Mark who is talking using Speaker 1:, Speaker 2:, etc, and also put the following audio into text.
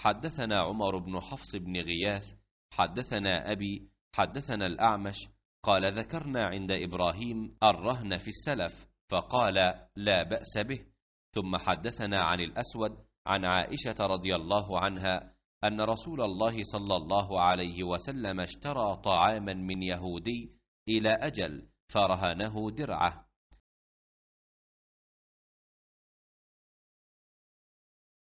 Speaker 1: حدثنا عمر بن حفص بن
Speaker 2: غياث
Speaker 3: حدثنا أبي حدثنا الأعمش قال ذكرنا عند إبراهيم الرهن في السلف فقال لا بأس به ثم حدثنا عن الأسود عن عائشة رضي الله عنها أن رسول الله صلى الله عليه وسلم اشترى طعاما من يهودي إلى أجل
Speaker 1: فرهنه درعه